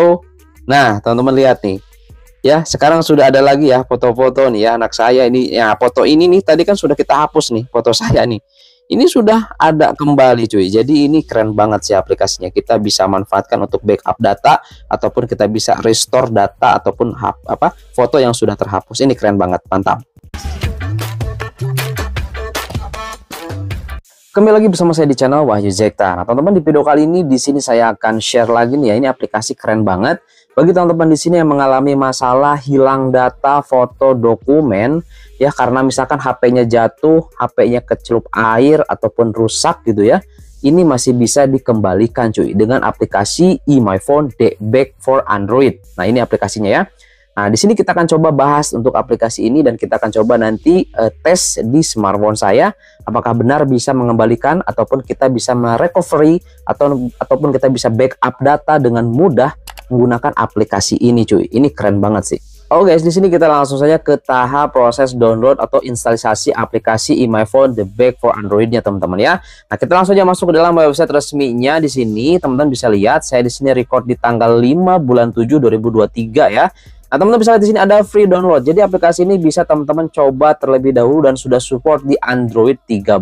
foto. Oh, nah, teman-teman lihat nih. Ya, sekarang sudah ada lagi ya foto-foto nih ya anak saya ini. Ya, foto ini nih tadi kan sudah kita hapus nih foto saya nih. Ini sudah ada kembali cuy. Jadi ini keren banget sih aplikasinya. Kita bisa manfaatkan untuk backup data ataupun kita bisa restore data ataupun apa foto yang sudah terhapus. Ini keren banget, mantap. Kembali lagi bersama saya di channel Wahyu Zekta. Nah, teman-teman di video kali ini di sini saya akan share lagi nih ya. Ini aplikasi keren banget bagi teman-teman di sini yang mengalami masalah hilang data foto dokumen ya karena misalkan HP-nya jatuh, HP-nya kecelup air ataupun rusak gitu ya. Ini masih bisa dikembalikan cuy dengan aplikasi e-myphone Back for Android. Nah, ini aplikasinya ya. Nah, di sini kita akan coba bahas untuk aplikasi ini dan kita akan coba nanti uh, tes di smartphone saya apakah benar bisa mengembalikan ataupun kita bisa merecovery atau ataupun kita bisa backup data dengan mudah menggunakan aplikasi ini cuy. Ini keren banget sih. Oke guys, di sini kita langsung saja ke tahap proses download atau instalasi aplikasi my phone The Back for Android-nya teman-teman ya. Nah, kita langsung aja masuk ke dalam website resminya di sini. Teman-teman bisa lihat saya di sini record di tanggal 5 bulan 7 2023 ya. Nah, teman-teman bisa lihat di sini ada free download. Jadi aplikasi ini bisa teman-teman coba terlebih dahulu dan sudah support di Android 13.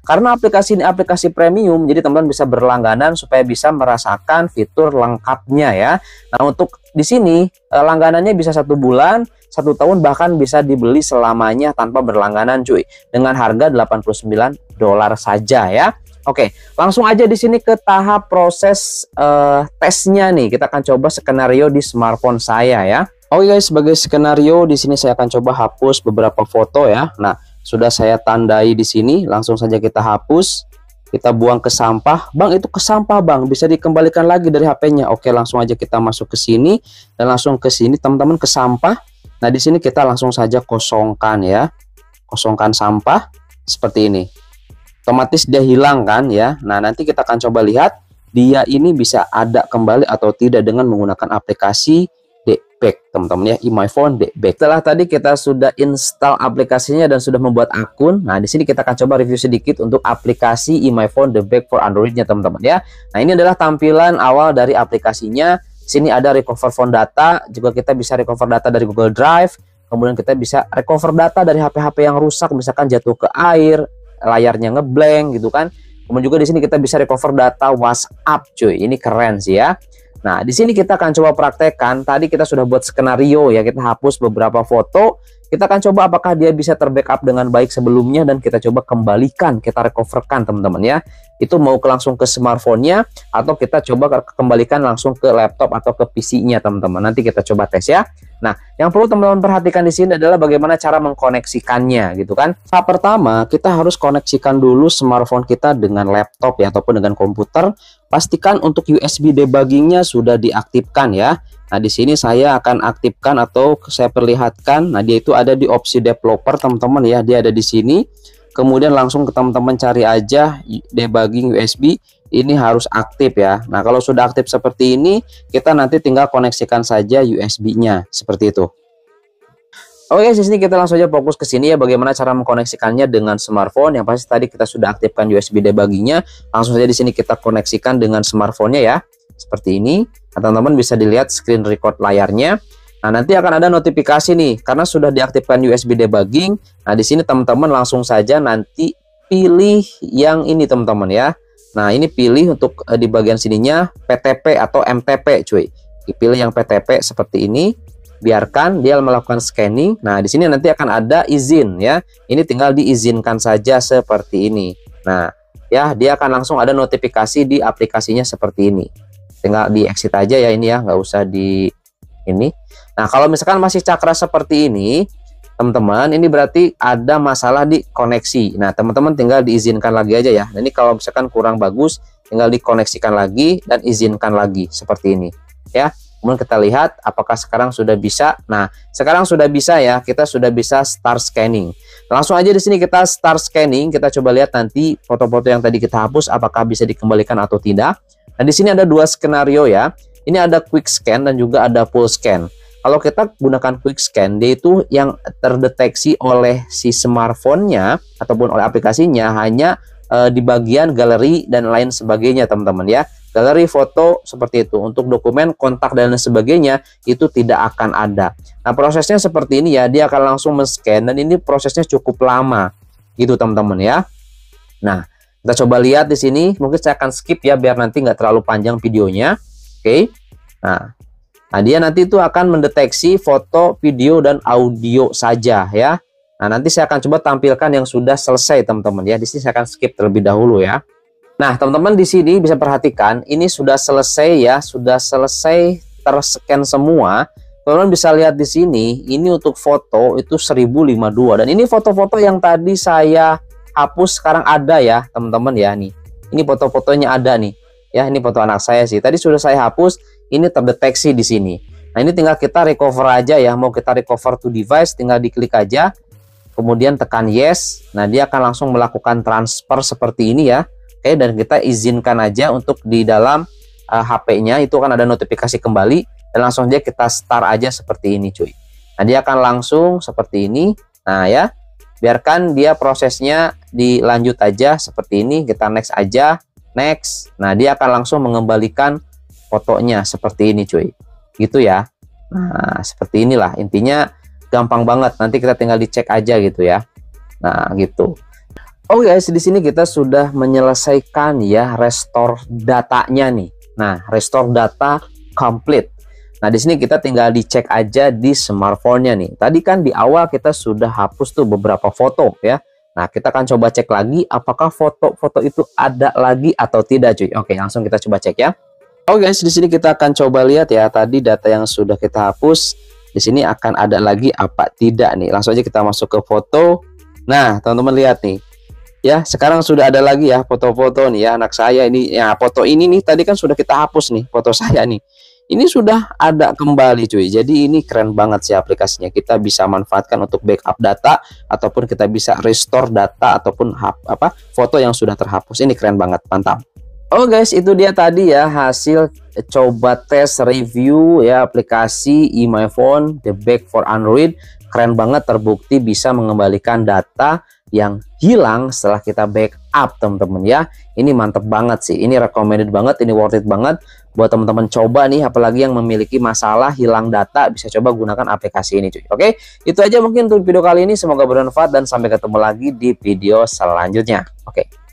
Karena aplikasi ini aplikasi premium, jadi teman-teman bisa berlangganan supaya bisa merasakan fitur lengkapnya ya. Nah, untuk di sini eh, langganannya bisa satu bulan, satu tahun bahkan bisa dibeli selamanya tanpa berlangganan cuy. Dengan harga 89 dolar saja ya. Oke, langsung aja di sini ke tahap proses uh, tesnya nih. Kita akan coba skenario di smartphone saya ya. Oke guys, sebagai skenario di sini saya akan coba hapus beberapa foto ya. Nah, sudah saya tandai di sini. Langsung saja kita hapus. Kita buang ke sampah. Bang, itu ke sampah, Bang. Bisa dikembalikan lagi dari HP-nya. Oke, langsung aja kita masuk ke sini dan langsung ke sini teman-teman ke sampah. Nah, di sini kita langsung saja kosongkan ya. Kosongkan sampah seperti ini otomatis dia hilang kan ya. Nah, nanti kita akan coba lihat dia ini bisa ada kembali atau tidak dengan menggunakan aplikasi Debag, teman-teman ya, iMyPhone Debag. Setelah tadi kita sudah install aplikasinya dan sudah membuat akun. Nah, di sini kita akan coba review sedikit untuk aplikasi iMyPhone Debag for Androidnya teman-teman ya. Nah, ini adalah tampilan awal dari aplikasinya. Sini ada recover phone data, juga kita bisa recover data dari Google Drive, kemudian kita bisa recover data dari HP-HP yang rusak, misalkan jatuh ke air, layarnya ngeblank gitu kan. Kemudian juga di sini kita bisa recover data WhatsApp cuy. Ini keren sih ya. Nah, di sini kita akan coba praktekkan. Tadi kita sudah buat skenario ya, kita hapus beberapa foto. Kita akan coba apakah dia bisa terbackup dengan baik sebelumnya dan kita coba kembalikan, kita recoverkan teman-teman ya. Itu mau ke langsung ke smartphone-nya atau kita coba kembalikan langsung ke laptop atau ke PC-nya teman-teman. Nanti kita coba tes ya. Nah, yang perlu teman-teman perhatikan di sini adalah bagaimana cara mengkoneksikannya gitu kan. Tahap pertama, kita harus koneksikan dulu smartphone kita dengan laptop ya ataupun dengan komputer Pastikan untuk USB debuggingnya sudah diaktifkan ya. Nah, di sini saya akan aktifkan atau saya perlihatkan. Nah, dia itu ada di opsi developer, teman-teman ya. Dia ada di sini. Kemudian langsung ke teman-teman cari aja debugging USB. Ini harus aktif ya. Nah, kalau sudah aktif seperti ini, kita nanti tinggal koneksikan saja USB-nya seperti itu. Oke guys, di sini kita langsung aja fokus ke sini ya bagaimana cara mengkoneksikannya dengan smartphone. Yang pasti tadi kita sudah aktifkan USB debuggingnya. Langsung saja di sini kita koneksikan dengan smartphone-nya ya. Seperti ini. teman nah, teman-teman bisa dilihat screen record layarnya. Nah, nanti akan ada notifikasi nih karena sudah diaktifkan USB debugging. Nah, di sini teman-teman langsung saja nanti pilih yang ini teman-teman ya. Nah, ini pilih untuk eh, di bagian sininya PTP atau MTP cuy. dipilih yang PTP seperti ini biarkan dia melakukan scanning. Nah, di sini nanti akan ada izin ya. Ini tinggal diizinkan saja seperti ini. Nah, ya dia akan langsung ada notifikasi di aplikasinya seperti ini. Tinggal di exit aja ya ini ya, nggak usah di ini. Nah, kalau misalkan masih cakra seperti ini, teman-teman, ini berarti ada masalah di koneksi. Nah, teman-teman tinggal diizinkan lagi aja ya. Nah, ini kalau misalkan kurang bagus, tinggal dikoneksikan lagi dan izinkan lagi seperti ini. Ya, Kemudian kita lihat apakah sekarang sudah bisa. Nah, sekarang sudah bisa ya, kita sudah bisa start scanning. Langsung aja di sini kita start scanning, kita coba lihat nanti foto-foto yang tadi kita hapus apakah bisa dikembalikan atau tidak. Nah, di sini ada dua skenario ya. Ini ada quick scan dan juga ada full scan. Kalau kita gunakan quick scan, dia itu yang terdeteksi oleh si smartphone-nya ataupun oleh aplikasinya hanya eh, di bagian galeri dan lain sebagainya, teman-teman ya galeri foto seperti itu. Untuk dokumen, kontak dan lain sebagainya itu tidak akan ada. Nah, prosesnya seperti ini ya, dia akan langsung men-scan dan ini prosesnya cukup lama. Gitu teman-teman ya. Nah, kita coba lihat di sini, mungkin saya akan skip ya biar nanti nggak terlalu panjang videonya. Oke. Okay. Nah, Nah, dia nanti itu akan mendeteksi foto, video, dan audio saja ya. Nah, nanti saya akan coba tampilkan yang sudah selesai teman-teman ya. Di sini saya akan skip terlebih dahulu ya. Nah, teman-teman di sini bisa perhatikan, ini sudah selesai ya, sudah selesai terscan semua. Teman-teman bisa lihat di sini, ini untuk foto itu 1052 dan ini foto-foto yang tadi saya hapus sekarang ada ya, teman-teman ya nih. Ini foto-fotonya ada nih. Ya, ini foto anak saya sih. Tadi sudah saya hapus, ini terdeteksi di sini. Nah, ini tinggal kita recover aja ya. Mau kita recover to device tinggal diklik aja. Kemudian tekan yes. Nah, dia akan langsung melakukan transfer seperti ini ya. Oke, dan kita izinkan aja untuk di dalam uh, eh, HP-nya itu kan ada notifikasi kembali dan langsung aja kita start aja seperti ini, cuy. Nah, dia akan langsung seperti ini. Nah, ya. Biarkan dia prosesnya dilanjut aja seperti ini, kita next aja, next. Nah, dia akan langsung mengembalikan fotonya seperti ini, cuy. Gitu ya. Nah, seperti inilah intinya gampang banget. Nanti kita tinggal dicek aja gitu ya. Nah, gitu. Oh guys, ya, di sini kita sudah menyelesaikan ya restore datanya nih. Nah, restore data complete. Nah, di sini kita tinggal dicek aja di smartphone-nya nih. Tadi kan di awal kita sudah hapus tuh beberapa foto ya. Nah, kita akan coba cek lagi apakah foto-foto itu ada lagi atau tidak cuy. Oke, langsung kita coba cek ya. Oke oh, guys, di sini kita akan coba lihat ya tadi data yang sudah kita hapus. Di sini akan ada lagi apa tidak nih. Langsung aja kita masuk ke foto. Nah, teman-teman lihat nih ya sekarang sudah ada lagi ya foto-foto nih ya anak saya ini ya foto ini nih tadi kan sudah kita hapus nih foto saya nih ini sudah ada kembali cuy jadi ini keren banget sih aplikasinya kita bisa manfaatkan untuk backup data ataupun kita bisa restore data ataupun hap, apa foto yang sudah terhapus ini keren banget mantap Oh guys itu dia tadi ya hasil coba tes review ya aplikasi iMyPhone The Back for Android keren banget terbukti bisa mengembalikan data yang hilang setelah kita backup teman-teman ya ini mantep banget sih ini recommended banget ini worth it banget buat teman-teman coba nih apalagi yang memiliki masalah hilang data bisa coba gunakan aplikasi ini cuy oke itu aja mungkin untuk video kali ini semoga bermanfaat dan sampai ketemu lagi di video selanjutnya oke